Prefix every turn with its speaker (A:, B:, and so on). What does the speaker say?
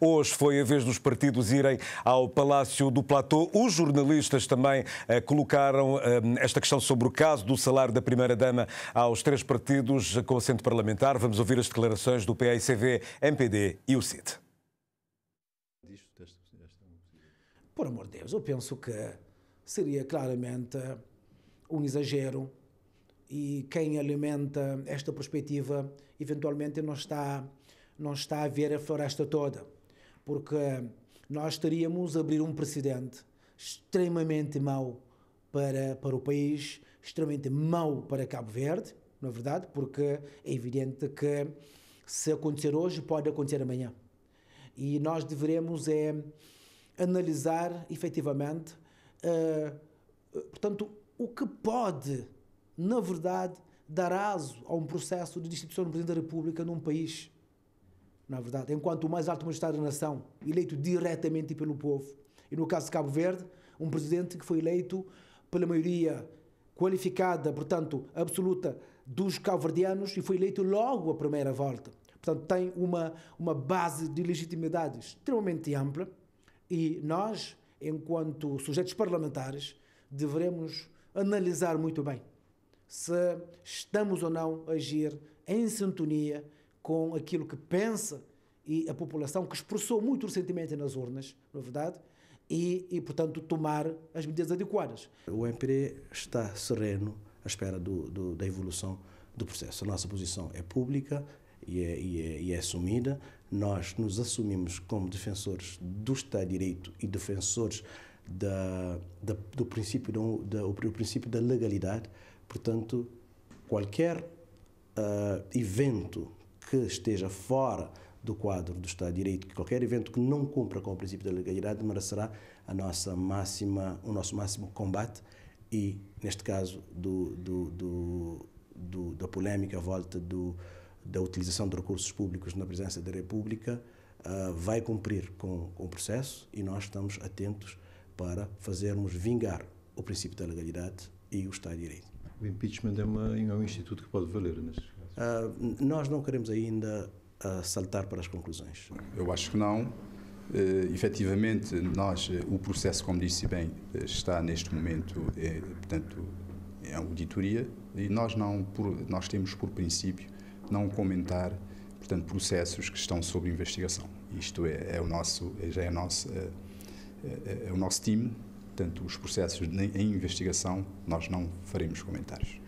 A: Hoje foi a vez dos partidos irem ao Palácio do Platô. Os jornalistas também eh, colocaram eh, esta questão sobre o caso do salário da Primeira-Dama aos três partidos com assento parlamentar. Vamos ouvir as declarações do PAICV, MPD e o CID.
B: Por amor de Deus, eu penso que seria claramente um exagero e quem alimenta esta perspectiva eventualmente não está, não está a ver a floresta toda porque nós estaríamos a abrir um precedente extremamente mau para, para o país, extremamente mau para Cabo Verde, na é verdade, porque é evidente que se acontecer hoje, pode acontecer amanhã. E nós deveremos é, analisar efetivamente, uh, portanto, o que pode, na verdade, dar aso a um processo de destituição do Presidente da República num país na verdade, enquanto o mais alto magistrado da nação, eleito diretamente pelo povo, e no caso de Cabo Verde, um presidente que foi eleito pela maioria qualificada, portanto, absoluta dos calverdianos e foi eleito logo à primeira volta. Portanto, tem uma, uma base de legitimidade extremamente ampla e nós, enquanto sujeitos parlamentares, devemos analisar muito bem se estamos ou não a agir em sintonia com aquilo que pensa e a população que expressou muito recentemente nas urnas, na é verdade, e, e, portanto, tomar as medidas
A: adequadas. O MPD está sereno à espera do, do, da evolução do processo. A nossa posição é pública e é, e, é, e é assumida. Nós nos assumimos como defensores do Estado de Direito e defensores da, da, do princípio, do, do, do, princípio da legalidade. Portanto, qualquer uh, evento que esteja fora do quadro do Estado de Direito, que qualquer evento que não cumpra com o princípio da legalidade merecerá a nossa máxima, o nosso máximo combate e, neste caso, do, do, do, da polémica à volta da utilização de recursos públicos na presença da República, uh, vai cumprir com, com o processo e nós estamos atentos para fazermos vingar o princípio da legalidade e o Estado de Direito. O impeachment é, uma, é um instituto que pode valer, não Uh, nós não queremos ainda uh, saltar para as conclusões. Eu acho que não.
C: Uh, efetivamente, nós, eh, o processo, como disse bem, eh, está neste momento, é, portanto, em auditoria e nós, não, por, nós temos por princípio não comentar portanto, processos que estão sob investigação. Isto é, é o nosso, já é, nosso, é, é, é o nosso time, portanto, os processos em investigação nós não faremos comentários.